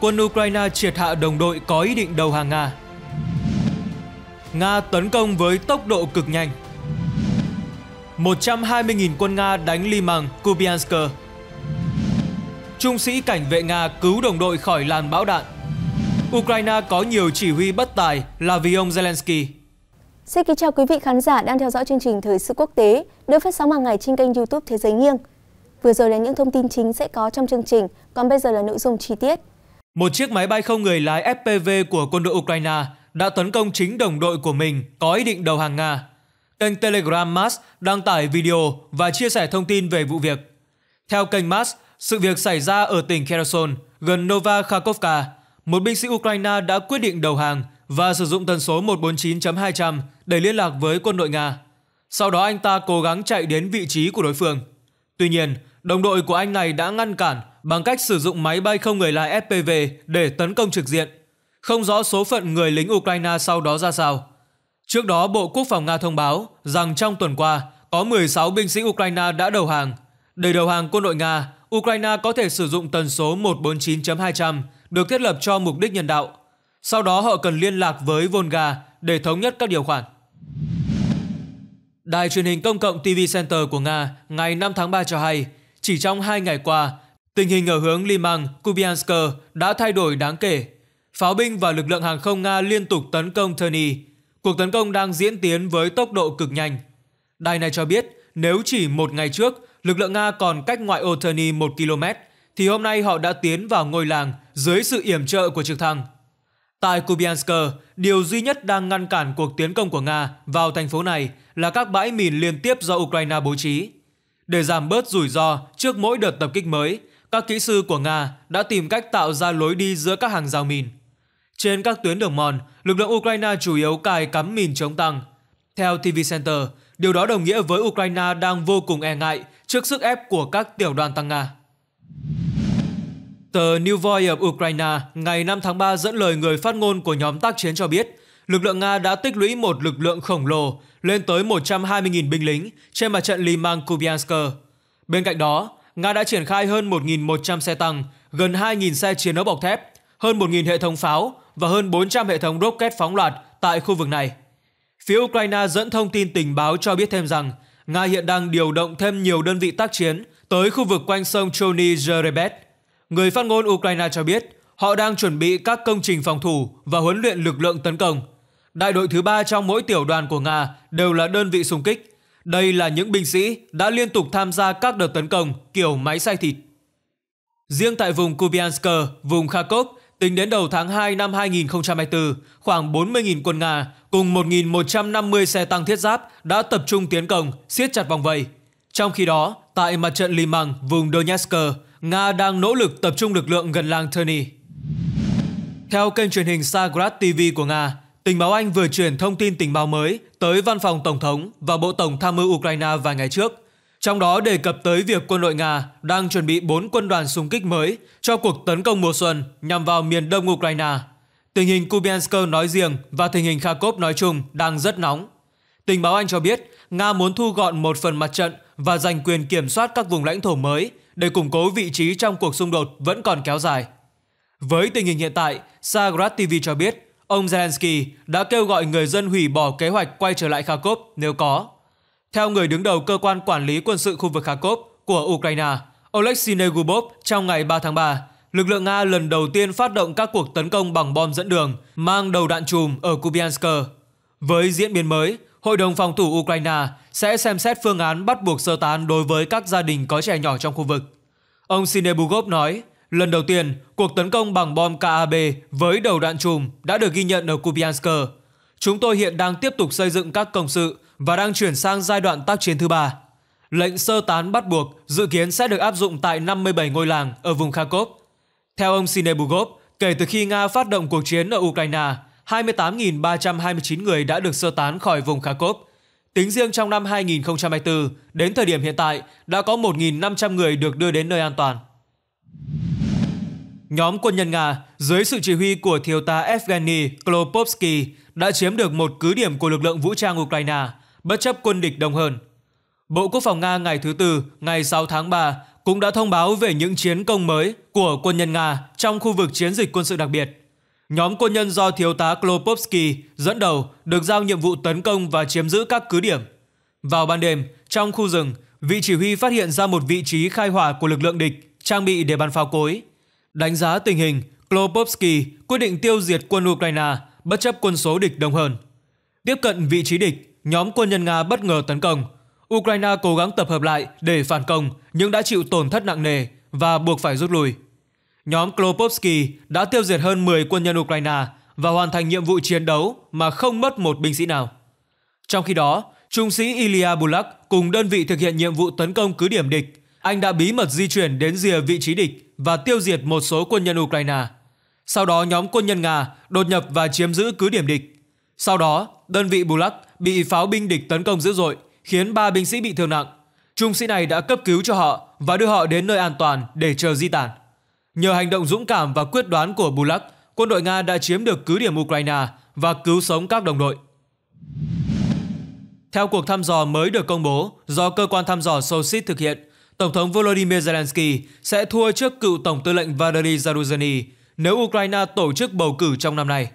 quân Ukraine triệt hạ đồng đội có ý định đầu hàng Nga. Nga tấn công với tốc độ cực nhanh. 120.000 quân Nga đánh Liman, Kubiansk. Trung sĩ cảnh vệ Nga cứu đồng đội khỏi làn bão đạn. Ukraine có nhiều chỉ huy bất tài là vì ông Zelensky. Xin kính chào quý vị khán giả đang theo dõi chương trình Thời sự quốc tế được phát sóng hàng ngày trên kênh YouTube Thế giới nghiêng. Vừa rồi là những thông tin chính sẽ có trong chương trình, còn bây giờ là nội dung chi tiết. Một chiếc máy bay không người lái FPV của quân đội Ukraine đã tấn công chính đồng đội của mình có ý định đầu hàng Nga. Kênh Telegram Mass đăng tải video và chia sẻ thông tin về vụ việc. Theo kênh Mass, sự việc xảy ra ở tỉnh Kherson, gần Nova Kharkovka. Một binh sĩ Ukraine đã quyết định đầu hàng và sử dụng tần số 149.200 để liên lạc với quân đội Nga. Sau đó anh ta cố gắng chạy đến vị trí của đối phương. Tuy nhiên, đồng đội của anh này đã ngăn cản bằng cách sử dụng máy bay không người lái FPV để tấn công trực diện. Không rõ số phận người lính Ukraine sau đó ra sao. Trước đó, Bộ Quốc phòng Nga thông báo rằng trong tuần qua có 16 binh sĩ Ukraine đã đầu hàng. Để đầu hàng quân đội Nga, Ukraine có thể sử dụng tần số 149.200 được thiết lập cho mục đích nhân đạo. Sau đó họ cần liên lạc với Volga để thống nhất các điều khoản. Đài truyền hình công cộng TV Center của Nga ngày 5 tháng 3 cho hay, chỉ trong 2 ngày qua, Tình hình ở hướng Liman, Kupiansk đã thay đổi đáng kể. Pháo binh và lực lượng hàng không Nga liên tục tấn công Terni. Cuộc tấn công đang diễn tiến với tốc độ cực nhanh. Đài này cho biết, nếu chỉ một ngày trước, lực lượng Nga còn cách ngoại ô Terni 1 km, thì hôm nay họ đã tiến vào ngôi làng dưới sự yểm trợ của trực thăng. Tại Kupiansk, điều duy nhất đang ngăn cản cuộc tiến công của Nga vào thành phố này là các bãi mìn liên tiếp do Ukraine bố trí. Để giảm bớt rủi ro trước mỗi đợt tập kích mới, các kỹ sư của Nga đã tìm cách tạo ra lối đi giữa các hàng rào mìn. Trên các tuyến đường mòn, lực lượng Ukraine chủ yếu cài cắm mìn chống tăng. Theo TV Center, điều đó đồng nghĩa với Ukraine đang vô cùng e ngại trước sức ép của các tiểu đoàn tăng Nga. Tờ New Voice of Ukraine ngày 5 tháng 3 dẫn lời người phát ngôn của nhóm tác chiến cho biết, lực lượng Nga đã tích lũy một lực lượng khổng lồ lên tới 120.000 binh lính trên mặt trận Liman Kubiansk. Bên cạnh đó, Nga đã triển khai hơn 1.100 xe tăng, gần 2.000 xe chiến đấu bọc thép, hơn 1.000 hệ thống pháo và hơn 400 hệ thống rocket phóng loạt tại khu vực này. Phía Ukraine dẫn thông tin tình báo cho biết thêm rằng Nga hiện đang điều động thêm nhiều đơn vị tác chiến tới khu vực quanh sông Chony Zerebet. Người phát ngôn Ukraine cho biết họ đang chuẩn bị các công trình phòng thủ và huấn luyện lực lượng tấn công. Đại đội thứ ba trong mỗi tiểu đoàn của Nga đều là đơn vị xung kích, đây là những binh sĩ đã liên tục tham gia các đợt tấn công kiểu máy xay thịt. Riêng tại vùng Kubiansk, vùng Kharkov, tính đến đầu tháng 2 năm 2024, khoảng 40.000 quân Nga cùng 1.150 xe tăng thiết giáp đã tập trung tiến công, siết chặt vòng vây. Trong khi đó, tại mặt trận Liman, vùng Donetsk, Nga đang nỗ lực tập trung lực lượng gần làng Terni. Theo kênh truyền hình Sagrat TV của Nga, Tình báo Anh vừa chuyển thông tin tình báo mới tới Văn phòng Tổng thống và Bộ Tổng tham mưu Ukraine vài ngày trước, trong đó đề cập tới việc quân đội Nga đang chuẩn bị 4 quân đoàn xung kích mới cho cuộc tấn công mùa xuân nhằm vào miền đông Ukraine. Tình hình Kupiansk nói riêng và tình hình Kharkov nói chung đang rất nóng. Tình báo Anh cho biết Nga muốn thu gọn một phần mặt trận và giành quyền kiểm soát các vùng lãnh thổ mới để củng cố vị trí trong cuộc xung đột vẫn còn kéo dài. Với tình hình hiện tại, Sagrat TV cho biết ông Zelensky đã kêu gọi người dân hủy bỏ kế hoạch quay trở lại Kharkov nếu có. Theo người đứng đầu cơ quan quản lý quân sự khu vực Kharkov của Ukraine, Oleksiy Negubov trong ngày 3 tháng 3, lực lượng Nga lần đầu tiên phát động các cuộc tấn công bằng bom dẫn đường mang đầu đạn chùm ở Kubiansk Với diễn biến mới, Hội đồng phòng thủ Ukraine sẽ xem xét phương án bắt buộc sơ tán đối với các gia đình có trẻ nhỏ trong khu vực. Ông Sinebugov nói, Lần đầu tiên, cuộc tấn công bằng bom KAB với đầu đạn chùm đã được ghi nhận ở Kupiansk. Chúng tôi hiện đang tiếp tục xây dựng các công sự và đang chuyển sang giai đoạn tác chiến thứ ba. Lệnh sơ tán bắt buộc dự kiến sẽ được áp dụng tại 57 ngôi làng ở vùng Kharkov. Theo ông Sinebugov, kể từ khi Nga phát động cuộc chiến ở Ukraine, 28.329 người đã được sơ tán khỏi vùng Kharkov. Tính riêng trong năm 2024, đến thời điểm hiện tại, đã có 1.500 người được đưa đến nơi an toàn nhóm quân nhân Nga dưới sự chỉ huy của thiếu tá Evgeny Klopovsky đã chiếm được một cứ điểm của lực lượng vũ trang Ukraine, bất chấp quân địch đông hơn. Bộ Quốc phòng Nga ngày thứ Tư, ngày 6 tháng 3 cũng đã thông báo về những chiến công mới của quân nhân Nga trong khu vực chiến dịch quân sự đặc biệt. Nhóm quân nhân do thiếu tá Klopovsky dẫn đầu được giao nhiệm vụ tấn công và chiếm giữ các cứ điểm. Vào ban đêm, trong khu rừng, vị chỉ huy phát hiện ra một vị trí khai hỏa của lực lượng địch, trang bị để bắn pháo cối – Đánh giá tình hình, Klopovsky quyết định tiêu diệt quân Ukraine bất chấp quân số địch đông hơn. Tiếp cận vị trí địch, nhóm quân nhân Nga bất ngờ tấn công. Ukraine cố gắng tập hợp lại để phản công nhưng đã chịu tổn thất nặng nề và buộc phải rút lui. Nhóm Klopovsky đã tiêu diệt hơn 10 quân nhân Ukraine và hoàn thành nhiệm vụ chiến đấu mà không mất một binh sĩ nào. Trong khi đó, trung sĩ Ilya Bulak cùng đơn vị thực hiện nhiệm vụ tấn công cứ điểm địch anh đã bí mật di chuyển đến rìa vị trí địch và tiêu diệt một số quân nhân Ukraine. Sau đó nhóm quân nhân Nga đột nhập và chiếm giữ cứ điểm địch. Sau đó, đơn vị Bulak bị pháo binh địch tấn công dữ dội, khiến ba binh sĩ bị thương nặng. Trung sĩ này đã cấp cứu cho họ và đưa họ đến nơi an toàn để chờ di tản. Nhờ hành động dũng cảm và quyết đoán của Bulak, quân đội Nga đã chiếm được cứ điểm Ukraine và cứu sống các đồng đội. Theo cuộc thăm dò mới được công bố do cơ quan thăm dò Sosit thực hiện, Tổng thống Volodymyr Zelensky sẽ thua trước cựu Tổng tư lệnh Valery Zaruzhny nếu Ukraine tổ chức bầu cử trong năm nay.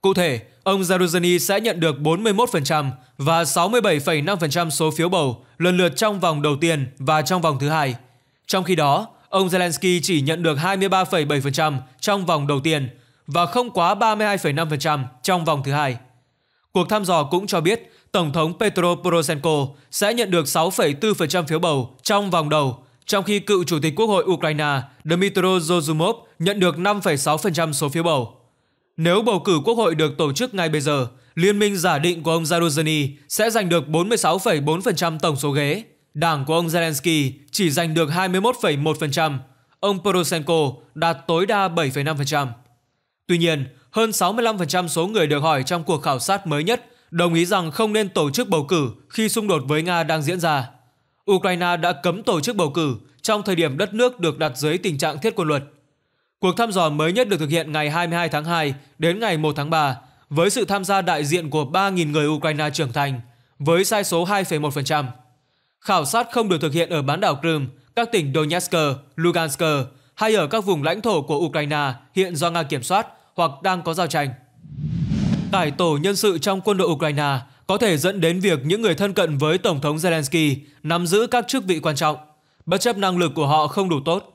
Cụ thể, ông Zaruzhny sẽ nhận được 41% và 67,5% số phiếu bầu lần lượt trong vòng đầu tiên và trong vòng thứ hai. Trong khi đó, ông Zelensky chỉ nhận được 23,7% trong vòng đầu tiên và không quá 32,5% trong vòng thứ hai. Cuộc thăm dò cũng cho biết Tổng thống Petro Poroshenko sẽ nhận được 6,4% phiếu bầu trong vòng đầu, trong khi cựu Chủ tịch Quốc hội Ukraine Dmytro Zozumov nhận được 5,6% số phiếu bầu. Nếu bầu cử quốc hội được tổ chức ngay bây giờ, liên minh giả định của ông Zaruzhny sẽ giành được 46,4% tổng số ghế. Đảng của ông Zelensky chỉ giành được 21,1%, ông Poroshenko đạt tối đa 7,5%. Tuy nhiên, hơn 65% số người được hỏi trong cuộc khảo sát mới nhất đồng ý rằng không nên tổ chức bầu cử khi xung đột với Nga đang diễn ra. Ukraine đã cấm tổ chức bầu cử trong thời điểm đất nước được đặt dưới tình trạng thiết quân luật. Cuộc thăm dò mới nhất được thực hiện ngày 22 tháng 2 đến ngày 1 tháng 3 với sự tham gia đại diện của 3.000 người Ukraine trưởng thành với sai số 2,1%. Khảo sát không được thực hiện ở bán đảo Crimea, các tỉnh Donetsk, Lugansk hay ở các vùng lãnh thổ của Ukraine hiện do Nga kiểm soát hoặc đang có giao tranh. Cải tổ nhân sự trong quân đội Ukraine có thể dẫn đến việc những người thân cận với Tổng thống Zelensky nắm giữ các chức vị quan trọng, bất chấp năng lực của họ không đủ tốt.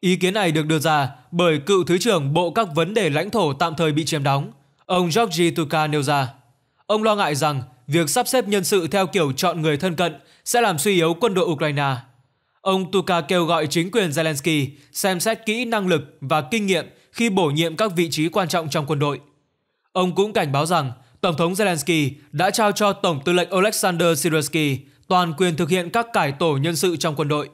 Ý kiến này được đưa ra bởi cựu Thứ trưởng Bộ các vấn đề lãnh thổ tạm thời bị chiếm đóng, ông Georgi Tuka nêu ra. Ông lo ngại rằng việc sắp xếp nhân sự theo kiểu chọn người thân cận sẽ làm suy yếu quân đội Ukraine. Ông Tuka kêu gọi chính quyền Zelensky xem xét kỹ năng lực và kinh nghiệm khi bổ nhiệm các vị trí quan trọng trong quân đội. Ông cũng cảnh báo rằng Tổng thống Zelensky đã trao cho Tổng tư lệnh Alexander Sirensky toàn quyền thực hiện các cải tổ nhân sự trong quân đội.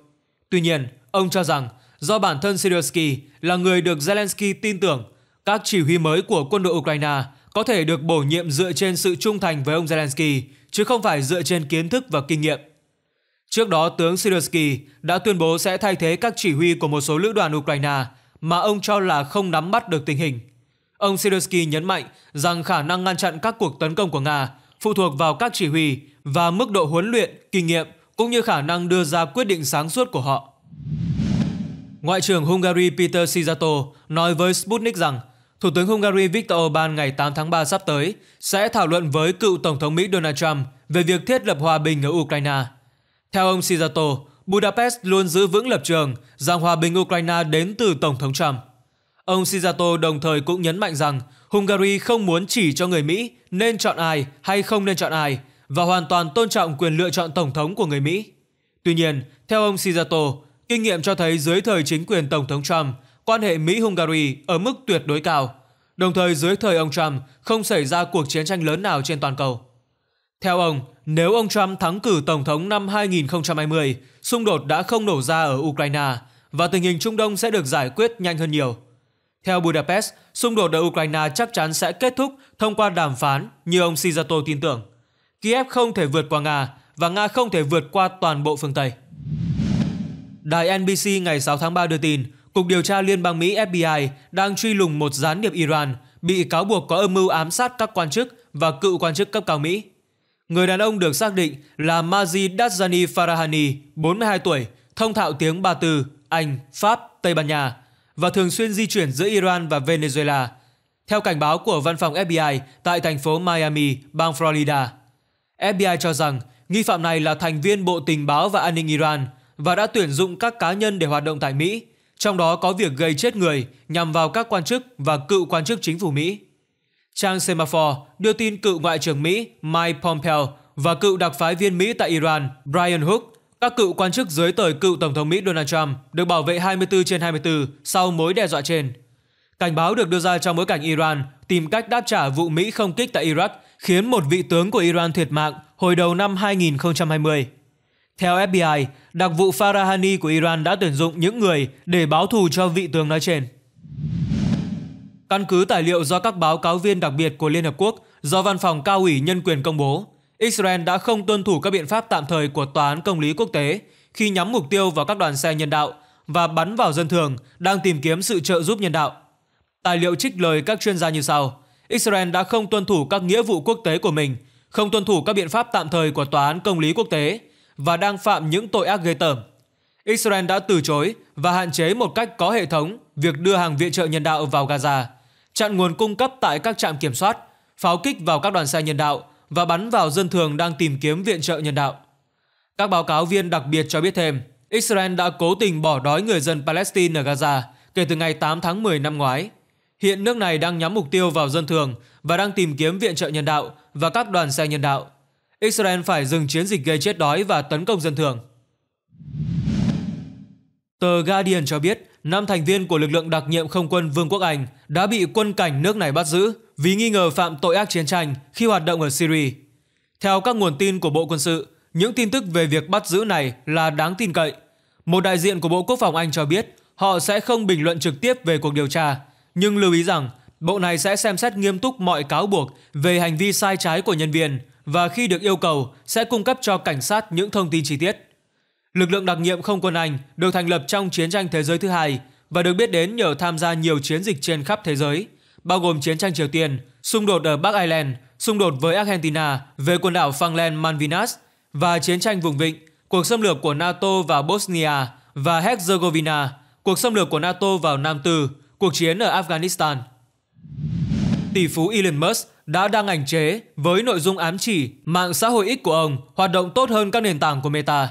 Tuy nhiên, ông cho rằng do bản thân Sirensky là người được Zelensky tin tưởng, các chỉ huy mới của quân đội Ukraine có thể được bổ nhiệm dựa trên sự trung thành với ông Zelensky, chứ không phải dựa trên kiến thức và kinh nghiệm. Trước đó, tướng Sirensky đã tuyên bố sẽ thay thế các chỉ huy của một số lữ đoàn Ukraine mà ông cho là không nắm bắt được tình hình. Ông Zelensky nhấn mạnh rằng khả năng ngăn chặn các cuộc tấn công của Nga phụ thuộc vào các chỉ huy và mức độ huấn luyện, kinh nghiệm cũng như khả năng đưa ra quyết định sáng suốt của họ. Ngoại trưởng Hungary Peter Sijato nói với Sputnik rằng Thủ tướng Hungary Viktor Orbán ngày 8 tháng 3 sắp tới sẽ thảo luận với cựu Tổng thống Mỹ Donald Trump về việc thiết lập hòa bình ở Ukraine. Theo ông Sijato, Budapest luôn giữ vững lập trường rằng hòa bình Ukraine đến từ Tổng thống Trump. Ông Shizato đồng thời cũng nhấn mạnh rằng Hungary không muốn chỉ cho người Mỹ nên chọn ai hay không nên chọn ai và hoàn toàn tôn trọng quyền lựa chọn tổng thống của người Mỹ. Tuy nhiên, theo ông Shizato, kinh nghiệm cho thấy dưới thời chính quyền Tổng thống Trump, quan hệ Mỹ-Hungary ở mức tuyệt đối cao. Đồng thời dưới thời ông Trump không xảy ra cuộc chiến tranh lớn nào trên toàn cầu. Theo ông, nếu ông Trump thắng cử Tổng thống năm 2020, xung đột đã không nổ ra ở Ukraine và tình hình Trung Đông sẽ được giải quyết nhanh hơn nhiều. Theo Budapest, xung đột ở Ukraine chắc chắn sẽ kết thúc thông qua đàm phán như ông Sijato tin tưởng. Kiev không thể vượt qua Nga và Nga không thể vượt qua toàn bộ phương Tây. Đài NBC ngày 6 tháng 3 đưa tin, Cục điều tra Liên bang Mỹ FBI đang truy lùng một gián điệp Iran bị cáo buộc có âm mưu ám sát các quan chức và cựu quan chức cấp cao Mỹ. Người đàn ông được xác định là Mazi Dazani Farahani, 42 tuổi, thông thạo tiếng Ba Tư, Anh, Pháp, Tây Ban Nha và thường xuyên di chuyển giữa Iran và Venezuela. Theo cảnh báo của văn phòng FBI tại thành phố Miami, bang Florida, FBI cho rằng nghi phạm này là thành viên Bộ Tình báo và An ninh Iran và đã tuyển dụng các cá nhân để hoạt động tại Mỹ, trong đó có việc gây chết người nhằm vào các quan chức và cựu quan chức chính phủ Mỹ. Trang Semaphore đưa tin cựu Ngoại trưởng Mỹ Mike Pompeo và cựu đặc phái viên Mỹ tại Iran Brian Hook, các cựu quan chức dưới thời cựu Tổng thống Mỹ Donald Trump được bảo vệ 24 trên 24 sau mối đe dọa trên. Cảnh báo được đưa ra trong bối cảnh Iran tìm cách đáp trả vụ Mỹ không kích tại Iraq khiến một vị tướng của Iran thiệt mạng hồi đầu năm 2020. Theo FBI, đặc vụ Farahani của Iran đã tuyển dụng những người để báo thù cho vị tướng nói trên. Căn cứ tài liệu do các báo cáo viên đặc biệt của Liên Hợp Quốc do Văn phòng Cao ủy Nhân quyền công bố, Israel đã không tuân thủ các biện pháp tạm thời của Tòa án Công lý Quốc tế khi nhắm mục tiêu vào các đoàn xe nhân đạo và bắn vào dân thường đang tìm kiếm sự trợ giúp nhân đạo. Tài liệu trích lời các chuyên gia như sau. Israel đã không tuân thủ các nghĩa vụ quốc tế của mình, không tuân thủ các biện pháp tạm thời của Tòa án Công lý Quốc tế và đang phạm những tội ác ghê tởm. Israel đã từ chối và hạn chế một cách có hệ thống việc đưa hàng viện trợ nhân đạo vào Gaza – chặn nguồn cung cấp tại các trạm kiểm soát, pháo kích vào các đoàn xe nhân đạo và bắn vào dân thường đang tìm kiếm viện trợ nhân đạo. Các báo cáo viên đặc biệt cho biết thêm, Israel đã cố tình bỏ đói người dân Palestine ở Gaza kể từ ngày 8 tháng 10 năm ngoái. Hiện nước này đang nhắm mục tiêu vào dân thường và đang tìm kiếm viện trợ nhân đạo và các đoàn xe nhân đạo. Israel phải dừng chiến dịch gây chết đói và tấn công dân thường. Tờ Guardian cho biết năm thành viên của lực lượng đặc nhiệm không quân Vương quốc Anh đã bị quân cảnh nước này bắt giữ vì nghi ngờ phạm tội ác chiến tranh khi hoạt động ở Syria. Theo các nguồn tin của Bộ Quân sự, những tin tức về việc bắt giữ này là đáng tin cậy. Một đại diện của Bộ Quốc phòng Anh cho biết họ sẽ không bình luận trực tiếp về cuộc điều tra, nhưng lưu ý rằng bộ này sẽ xem xét nghiêm túc mọi cáo buộc về hành vi sai trái của nhân viên và khi được yêu cầu sẽ cung cấp cho cảnh sát những thông tin chi tiết. Lực lượng đặc nhiệm không quân Anh được thành lập trong chiến tranh thế giới thứ hai và được biết đến nhờ tham gia nhiều chiến dịch trên khắp thế giới, bao gồm chiến tranh Triều Tiên, xung đột ở Bắc Ireland, xung đột với Argentina về quần đảo Falkland Malvinas và chiến tranh vùng vịnh, cuộc xâm lược của NATO vào Bosnia và Herzegovina, cuộc xâm lược của NATO vào Nam Tư, cuộc chiến ở Afghanistan. Tỷ phú Elon Musk đã đăng ảnh chế với nội dung ám chỉ mạng xã hội ít của ông hoạt động tốt hơn các nền tảng của Meta.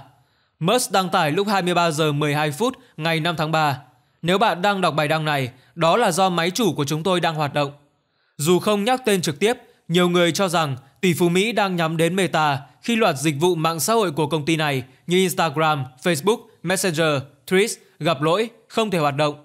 Musk đăng tải lúc 23 giờ 12 phút ngày 5 tháng 3. Nếu bạn đang đọc bài đăng này, đó là do máy chủ của chúng tôi đang hoạt động. Dù không nhắc tên trực tiếp, nhiều người cho rằng tỷ phú Mỹ đang nhắm đến Meta khi loạt dịch vụ mạng xã hội của công ty này như Instagram, Facebook, Messenger, Threads gặp lỗi, không thể hoạt động.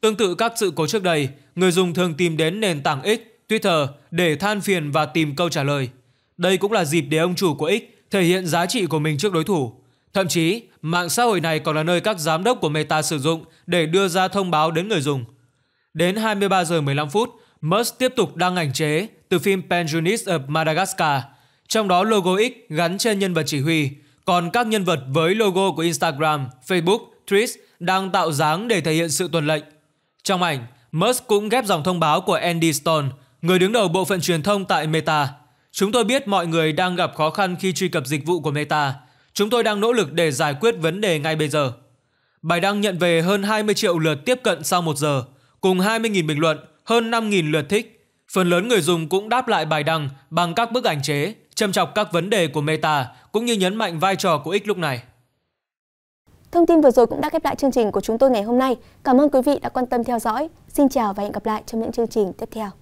Tương tự các sự cố trước đây, người dùng thường tìm đến nền tảng X, Twitter để than phiền và tìm câu trả lời. Đây cũng là dịp để ông chủ của X thể hiện giá trị của mình trước đối thủ. Thậm chí, mạng xã hội này còn là nơi các giám đốc của Meta sử dụng để đưa ra thông báo đến người dùng. Đến 23 giờ 15 phút, Musk tiếp tục đăng ảnh chế từ phim Penjunis of Madagascar, trong đó logo X gắn trên nhân vật chỉ huy, còn các nhân vật với logo của Instagram, Facebook, Threads đang tạo dáng để thể hiện sự tuần lệnh. Trong ảnh, Musk cũng ghép dòng thông báo của Andy Stone, người đứng đầu bộ phận truyền thông tại Meta. Chúng tôi biết mọi người đang gặp khó khăn khi truy cập dịch vụ của Meta – Chúng tôi đang nỗ lực để giải quyết vấn đề ngay bây giờ. Bài đăng nhận về hơn 20 triệu lượt tiếp cận sau 1 giờ, cùng 20.000 bình luận, hơn 5.000 lượt thích. Phần lớn người dùng cũng đáp lại bài đăng bằng các bức ảnh chế, châm chọc các vấn đề của Meta cũng như nhấn mạnh vai trò của X lúc này. Thông tin vừa rồi cũng đã khép lại chương trình của chúng tôi ngày hôm nay. Cảm ơn quý vị đã quan tâm theo dõi. Xin chào và hẹn gặp lại trong những chương trình tiếp theo.